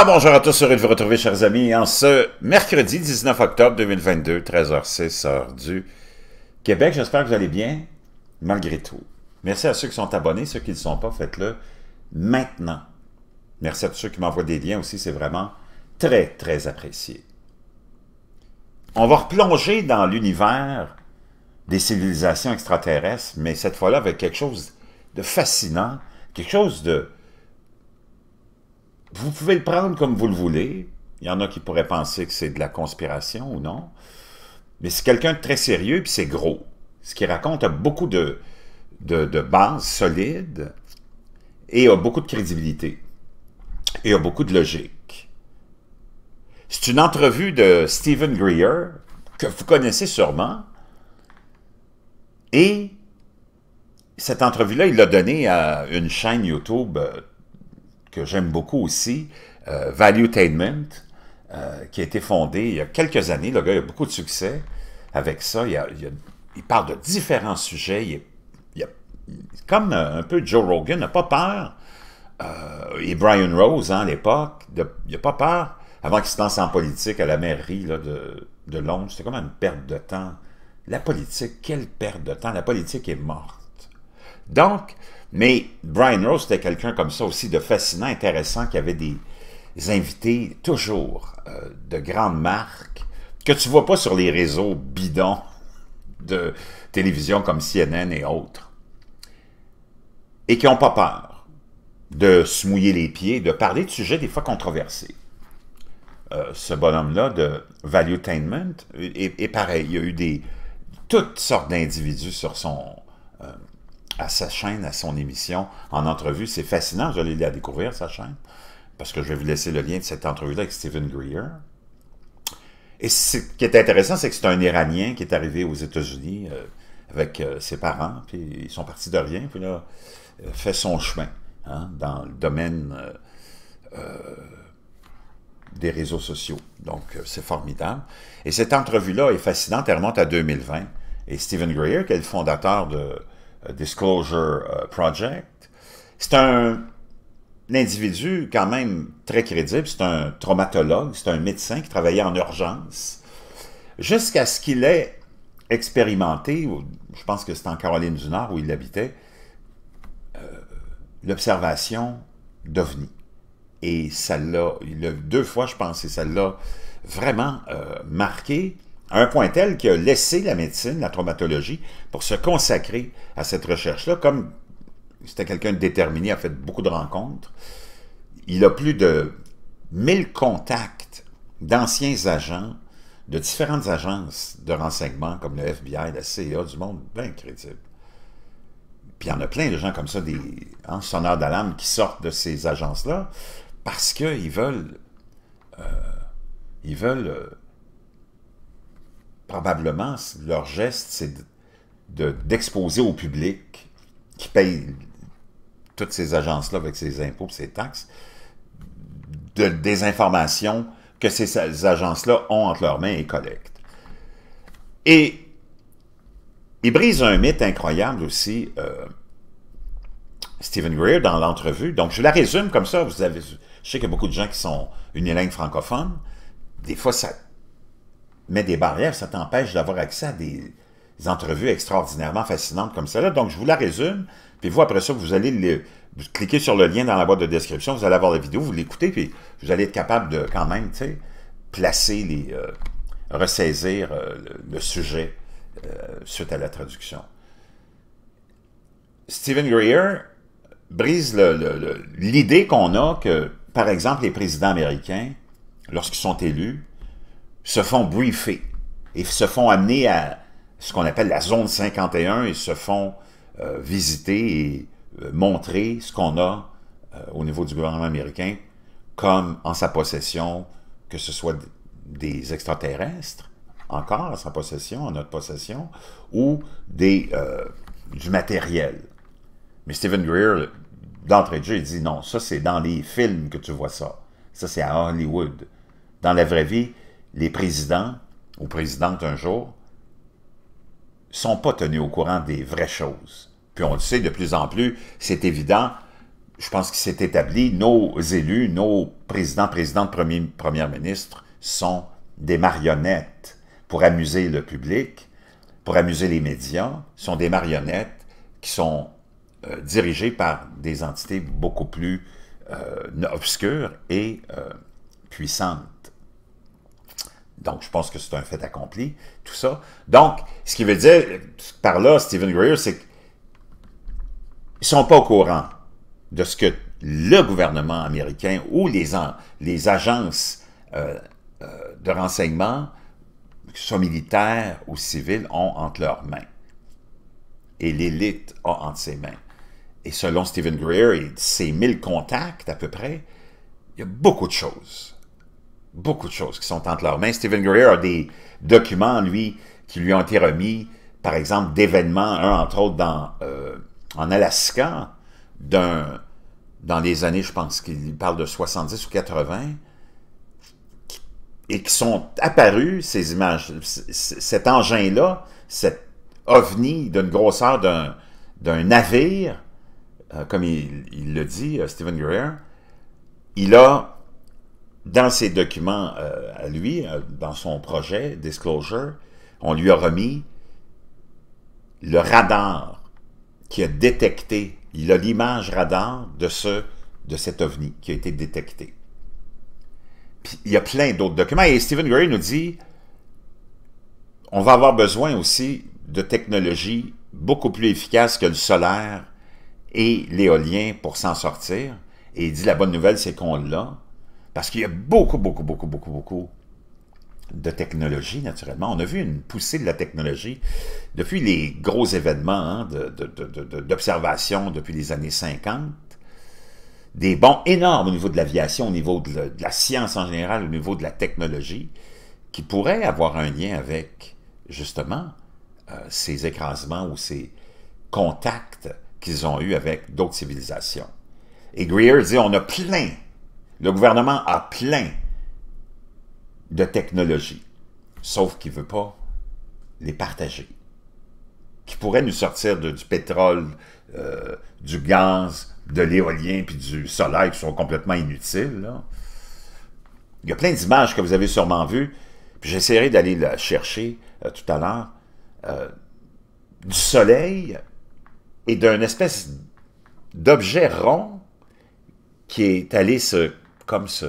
Ah, bonjour à tous, heureux de vous retrouver, chers amis, en ce mercredi 19 octobre 2022, 13h06, heure du Québec. J'espère que vous allez bien, malgré tout. Merci à ceux qui sont abonnés, ceux qui ne sont pas, faites-le maintenant. Merci à tous ceux qui m'envoient des liens aussi, c'est vraiment très, très apprécié. On va replonger dans l'univers des civilisations extraterrestres, mais cette fois-là avec quelque chose de fascinant, quelque chose de vous pouvez le prendre comme vous le voulez. Il y en a qui pourraient penser que c'est de la conspiration ou non. Mais c'est quelqu'un de très sérieux, et c'est gros. Ce qu'il raconte a beaucoup de, de, de bases solides et a beaucoup de crédibilité. Et a beaucoup de logique. C'est une entrevue de Stephen Greer, que vous connaissez sûrement. Et cette entrevue-là, il l'a donnée à une chaîne YouTube euh, j'aime beaucoup aussi, euh, Valuetainment, euh, qui a été fondé il y a quelques années. Le gars a beaucoup de succès avec ça. Il, parle de différents sujets. Il, est, comme euh, un peu Joe Rogan, n'a pas peur. et Brian Rose, hein, à l'époque, il n'a pas peur, avant qu'il se lance en politique à la mairie de, de Londres, c'était comme une perte de temps. La politique, quelle perte de temps. La politique est morte. Donc, mais Brian Rose était quelqu'un comme ça aussi de fascinant, intéressant, qui avait des invités toujours euh, de grandes marques que tu ne vois pas sur les réseaux bidons de télévision comme CNN et autres. Et qui n'ont pas peur de se mouiller les pieds, de parler de sujets des fois controversés. Euh, ce bonhomme-là de Valuetainment est, est, pareil. Il y a eu des, toutes sortes d'individus sur son, euh, à sa chaîne, à son émission, en entrevue. C'est fascinant, je allez la découvrir, sa chaîne, parce que je vais vous laisser le lien de cette entrevue-là avec Stephen Greer. Et ce qui est intéressant, c'est que c'est un Iranien qui est arrivé aux États-Unis euh, avec euh, ses parents, puis ils sont partis de rien, puis là, euh, fait son chemin hein, dans le domaine des réseaux sociaux. Donc, c'est formidable. Et cette entrevue-là est fascinante, elle remonte à 2020. Et Stephen Greer, qui est le fondateur de euh, disclosure euh, Project. C'est un, individu quand même très crédible, c'est un traumatologue, c'est un médecin qui travaillait en urgence, jusqu'à ce qu'il ait expérimenté, je pense que c'est en Caroline du Nord où il habitait, euh, l'observation d'OVNI. Et ça l'a, il deux fois, je pense, et ça l'a vraiment euh, marqué à un point tel qu'il a laissé la médecine, la traumatologie, pour se consacrer à cette recherche-là. Comme c'était quelqu'un de déterminé, a fait beaucoup de rencontres, il a plus de 1000 contacts d'anciens agents de différentes agences de renseignement comme le FBI, la CIA, du monde bien crédible. Puis il y en a plein de gens comme ça, des hein, sonneurs d'alarme qui sortent de ces agences-là parce qu'ils veulent, euh, ils veulent euh, probablement, leur geste, c'est d'exposer au public qui paye toutes ces agences-là avec ses impôts, ses taxes, des informations que ces agences-là ont entre leurs mains et collectent. Et il brise un mythe incroyable aussi, euh, Stephen Greer, dans l'entrevue. Donc, je la résume comme ça. Vous avez, je sais qu'il y a beaucoup de gens qui sont une unilingues francophone, Des fois, ça met des barrières, ça t'empêche d'avoir accès à des, entrevues extraordinairement fascinantes comme celle-là. Donc, je vous la résume, puis vous, après ça, vous allez cliquer sur le lien dans la boîte de description, vous allez avoir la vidéo, vous l'écoutez, puis vous allez être capable de, quand même, tu sais, placer les... Euh, ressaisir euh, le, sujet euh, suite à la traduction. Stephen Greer brise l'idée qu'on a que, par exemple, les présidents américains, lorsqu'ils sont élus, se font briefer et se font amener à ce qu'on appelle la zone 51 et se font euh, visiter et euh, montrer ce qu'on a euh, au niveau du gouvernement américain comme en sa possession, que ce soit des extraterrestres, encore en sa possession, en notre possession, ou des, du matériel. Mais Stephen Greer, d'entrée de jeu, il dit non, ça c'est dans les films que tu vois ça. Ça c'est à Hollywood. Dans la vraie vie, les présidents ou présidentes un jour sont pas tenus au courant des vraies choses. Puis on le sait de plus en plus, c'est évident, je pense qu'il s'est établi, nos élus, nos présidents, présidentes, premiers, premières ministres sont des marionnettes pour amuser le public, pour amuser les médias, sont des marionnettes qui sont euh, dirigées par des entités beaucoup plus euh, obscures et euh, puissantes. Donc, je pense que c'est un fait accompli, tout ça. Donc, ce qui veut dire, par là, Stephen Greer, c'est qu'ils ne sont pas au courant de ce que le gouvernement américain ou les, agences euh, euh, de renseignement, que ce soit militaire ou civiles, ont entre leurs mains. Et l'élite a entre ses mains. Et selon Stephen Greer et ses 1000 contacts à peu près, il y a beaucoup de choses beaucoup de choses qui sont entre leurs mains. Stephen Greer a des documents, lui, qui lui ont été remis, par exemple, d'événements, un entre autres dans, euh, en Alaska, dans les années, je pense qu'il parle de 70 ou 80, et qui sont apparus, ces images, cet engin-là, cet ovni d'une grosseur d'un navire, euh, comme il, le dit, euh, Stephen Greer, il a dans ses documents euh, à lui, euh, dans son projet Disclosure, on lui a remis le radar qui a détecté, il a l'image radar de ce de cet ovni qui a été détecté. Puis, il y a plein d'autres documents et Stephen Gray nous dit on va avoir besoin aussi de technologies beaucoup plus efficaces que le solaire et l'éolien pour s'en sortir. Et il dit la bonne nouvelle, c'est qu'on l'a. Parce qu'il y a beaucoup, beaucoup, beaucoup, beaucoup, beaucoup de technologie, naturellement. On a vu une poussée de la technologie depuis les gros événements hein, d'observation depuis les années 50. Des bons énormes au niveau de l'aviation, au niveau de, la science en général, au niveau de la technologie, qui pourraient avoir un lien avec, justement, euh, ces écrasements ou ces contacts qu'ils ont eus avec d'autres civilisations. Et Greer dit, on a plein le gouvernement a plein de technologies, sauf qu'il ne veut pas les partager, qui pourraient nous sortir du pétrole, euh, du gaz, de l'éolien puis du soleil, qui sont complètement inutiles. Il y a plein d'images que vous avez sûrement vues, puis j'essaierai d'aller la chercher euh, tout à l'heure, euh, du soleil et d'une espèce d'objet rond qui est allé se comme se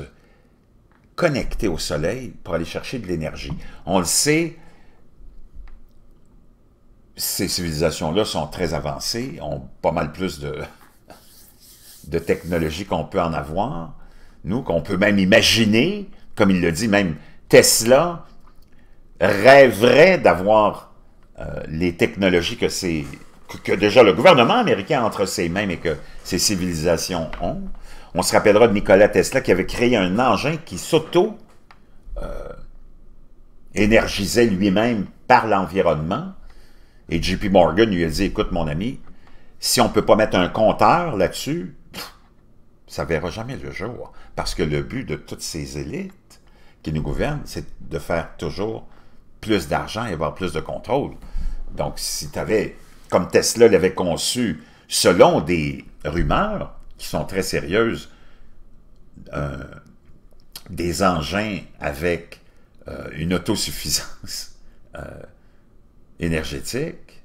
connecter au soleil pour aller chercher de l'énergie. On le sait, ces civilisations-là sont très avancées, ont pas mal plus de, de qu'on peut en avoir, nous, qu'on peut même imaginer, comme il le dit même, Tesla rêverait d'avoir euh, les technologies que, que déjà le gouvernement américain entre ses mains et que ces civilisations ont. On se rappellera de Nikola Tesla qui avait créé un engin qui s'auto euh, énergisait lui-même par l'environnement. Et JP Morgan lui a dit, écoute mon ami, si on ne peut pas mettre un compteur là-dessus, ça ne verra jamais le jour. Parce que le but de toutes ces élites qui nous gouvernent, c'est de faire toujours plus d'argent et avoir plus de contrôle. Donc, si tu avais, comme Tesla l'avait conçu, selon des rumeurs, qui sont très sérieuses, euh, des engins avec euh, une autosuffisance euh, énergétique,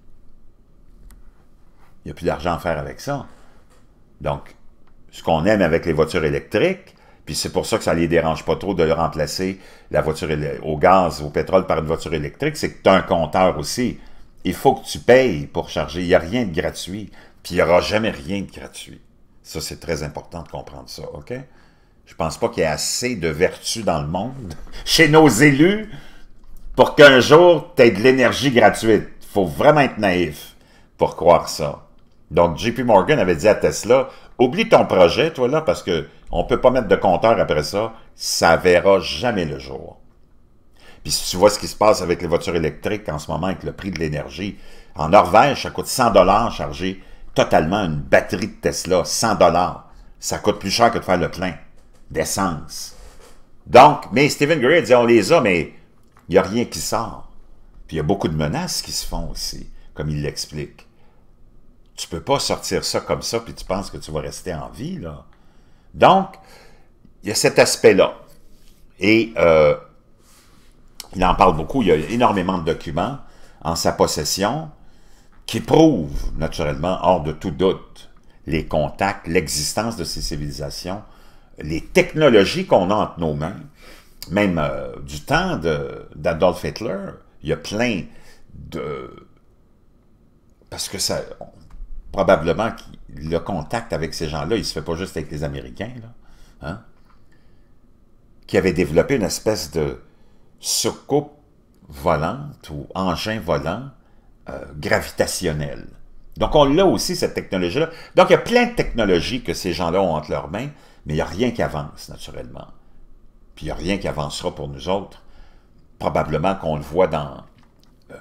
il n'y a plus d'argent à faire avec ça. Donc, ce qu'on aime avec les voitures électriques, puis c'est pour ça que ça les dérange pas trop de le remplacer la voiture au gaz, au pétrole par une voiture électrique, c'est que tu as un compteur aussi. Il faut que tu payes pour charger. Il n'y a rien de gratuit. Puis il n'y aura jamais rien de gratuit. Ça, c'est très important de comprendre ça, OK? Je pense pas qu'il y ait assez de vertu dans le monde, chez nos élus, pour qu'un jour, tu aies de l'énergie gratuite. faut vraiment être naïf pour croire ça. Donc, JP Morgan avait dit à Tesla, oublie ton projet, toi, là, parce que on peut pas mettre de compteur après ça. Ça ne verra jamais le jour. Puis si tu vois ce qui se passe avec les voitures électriques en ce moment, avec le prix de l'énergie, en Norvège, ça coûte 100 chargé totalement une batterie de Tesla, 100 dollars. Ça coûte plus cher que de faire le plein d'essence. Donc, mais Stephen Gray dit, on les a, mais il n'y a rien qui sort. Puis il y a beaucoup de menaces qui se font aussi, comme il l'explique. Tu ne peux pas sortir ça comme ça, puis tu penses que tu vas rester en vie, là. Donc, il y a cet aspect-là. Et euh, il en parle beaucoup, il y a énormément de documents en sa possession qui prouve, naturellement, hors de tout doute, les contacts, l'existence de ces civilisations, les technologies qu'on a entre nos mains. Même euh, du temps d'Adolf Hitler, il y a plein de... Parce que ça... probablement le contact avec ces gens-là, il se fait pas juste avec les Américains, hein, qui avaient développé une espèce de soucoupe volante ou engin volant euh, gravitationnelle. Donc, on l'a aussi, cette technologie-là. Donc, il y a plein de technologies que ces gens-là ont entre leurs mains, mais il n'y a rien qui avance, naturellement. Puis, il n'y a rien qui avancera pour nous autres. Probablement qu'on le voit dans euh,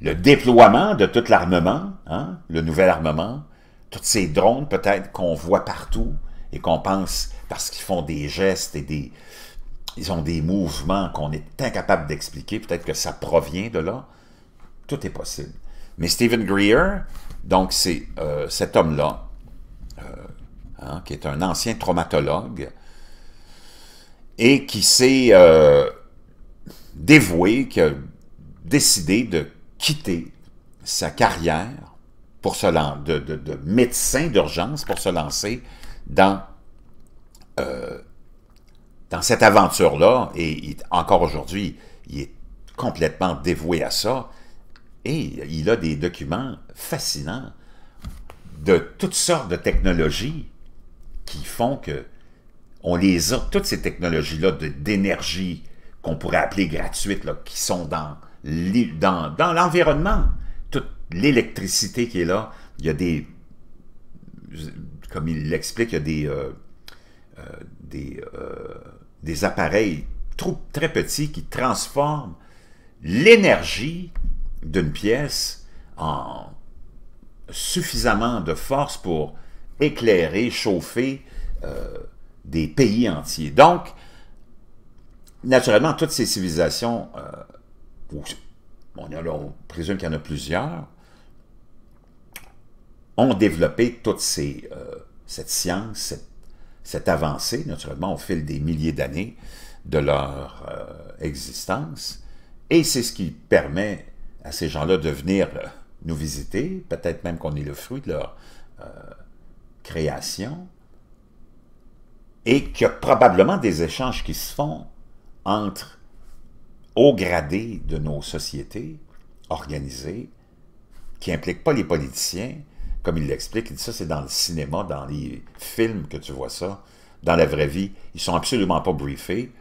le, déploiement de tout l'armement, hein, le nouvel armement, tous ces drones, peut-être, qu'on voit partout et qu'on pense, parce qu'ils font des gestes et des, ils ont des mouvements qu'on est incapable d'expliquer, peut-être que ça provient de là, tout est possible. Mais Stephen Greer, donc c'est euh, cet homme-là, euh, hein, qui est un ancien traumatologue, et qui s'est euh, dévoué, qui a décidé de quitter sa carrière pour de, médecin d'urgence pour se lancer dans dans cette aventure-là, et encore aujourd'hui, il est complètement dévoué à ça, et il a des documents fascinants de toutes sortes de technologies qui font que on les a, toutes ces technologies-là d'énergie qu'on pourrait appeler gratuites, là, qui sont dans dans, dans l'environnement. Toute l'électricité qui est là, il y a des, comme il l'explique, il y a des, euh, euh, des, appareils trop, très petits qui transforment l'énergie d'une pièce en suffisamment de force pour éclairer, chauffer euh, des pays entiers. Donc, naturellement, toutes ces civilisations, euh, on, présume qu'il y en a plusieurs, ont développé toute cette science, cette cette avancée, naturellement, au fil des milliers d'années de leur euh, existence. Et c'est ce qui permet à ces gens-là de venir euh, nous visiter, peut-être même qu'on est le fruit de leur euh, création, et qu'il y a probablement des échanges qui se font entre hauts gradés de nos sociétés organisées, qui n'impliquent pas les politiciens, comme il l'explique, il dit ça, c'est dans le cinéma, dans les films que tu vois ça. Dans la vraie vie, ils sont absolument pas briefés.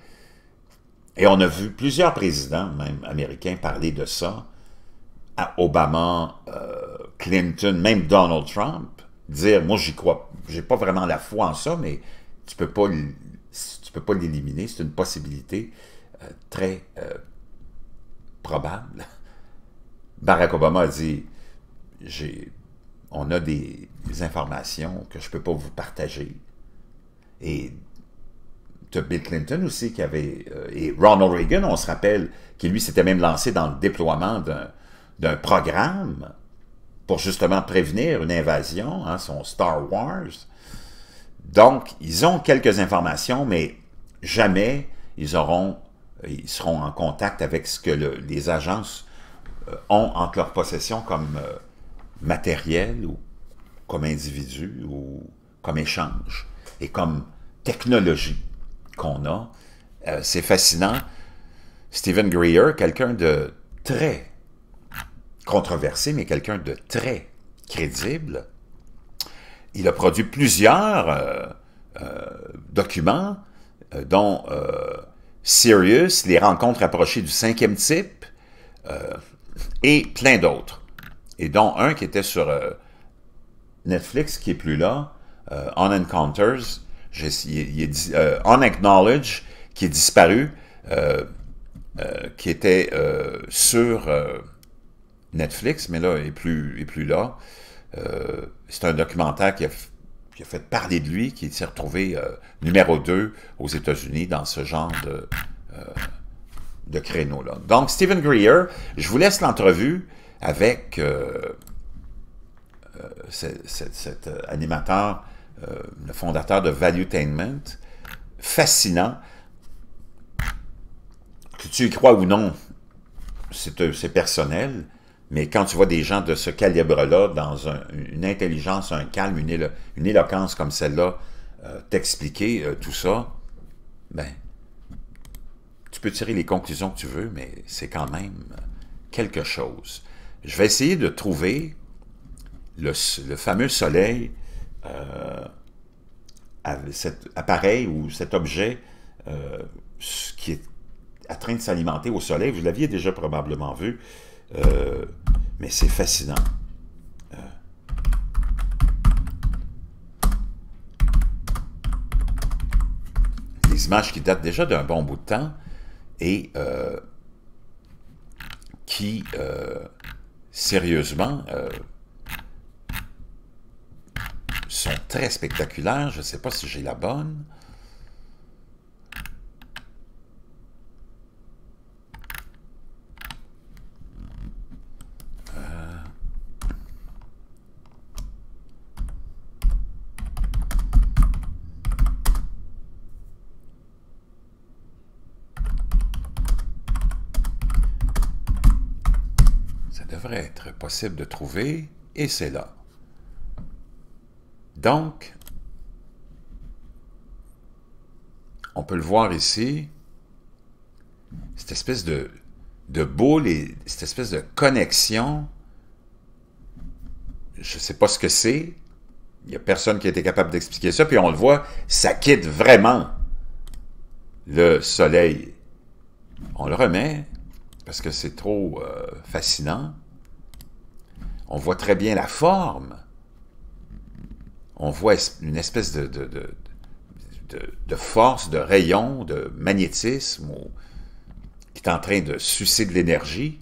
Et on a vu plusieurs présidents, même américains, parler de ça. À Obama, euh, Clinton, même Donald Trump, dire, moi, j'y crois, j'ai pas vraiment la foi en ça, mais tu ne peux pas l'éliminer. C'est une possibilité euh, très euh, probable. Barack Obama a dit, j'ai on a des, informations que je ne peux pas vous partager. Et Bill Clinton aussi qui avait... Euh, et Ronald Reagan, on se rappelle, qui lui s'était même lancé dans le déploiement d'un programme pour justement prévenir une invasion, hein, son Star Wars. Donc, ils ont quelques informations, mais jamais ils auront, ils seront en contact avec ce que les agences euh, ont entre leur possession comme... Euh, matériel ou comme individu ou comme échange et comme technologie qu'on a. Euh, c'est fascinant. Stephen Greer, quelqu'un de très controversé, mais quelqu'un de très crédible, il a produit plusieurs euh, euh, documents, dont Sirius, les rencontres approchées du cinquième type, et plein d'autres et dont un qui était sur euh, Netflix, qui est plus là, euh, On Encounters, euh, On Acknowledge, qui est disparu, qui était sur Netflix, mais là, il n'est plus, plus là. C'est un documentaire qui a, fait parler de lui, qui s'est retrouvé numéro 2 aux États-Unis dans ce genre de, de créneau-là. Donc, Stephen Greer, je vous laisse l'entrevue avec euh, euh, cet euh, animateur, le fondateur de Valuetainment, fascinant, que tu y crois ou non, c'est personnel, mais quand tu vois des gens de ce calibre-là, dans une intelligence, un calme, une, éloquence comme celle-là, t'expliquer tout ça, ben, tu peux tirer les conclusions que tu veux, mais c'est quand même quelque chose. Je vais essayer de trouver le, fameux soleil, euh, cet appareil ou cet objet euh, qui est en train de s'alimenter au soleil. Vous l'aviez déjà probablement vu, euh, mais c'est fascinant. Des images qui datent déjà d'un bon bout de temps et qui sérieusement, euh, sont très spectaculaires. Je ne sais pas si j'ai la bonne. de trouver, et c'est là. Donc, on peut le voir ici, cette espèce de, de boule et cette espèce de connexion. Je ne sais pas ce que c'est. Il n'y a personne qui a été capable d'expliquer ça. Puis on le voit, ça quitte vraiment le soleil. On le remet parce que c'est trop euh, fascinant on voit très bien la forme. On voit une espèce de, force, de rayon, de magnétisme qui est en train de sucer de l'énergie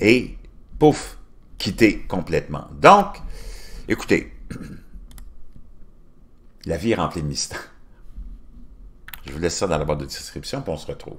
et, pouf, quitter complètement. Donc, écoutez, la vie est remplie de mystères. Je vous laisse ça dans la barre de description, pour on se retrouve.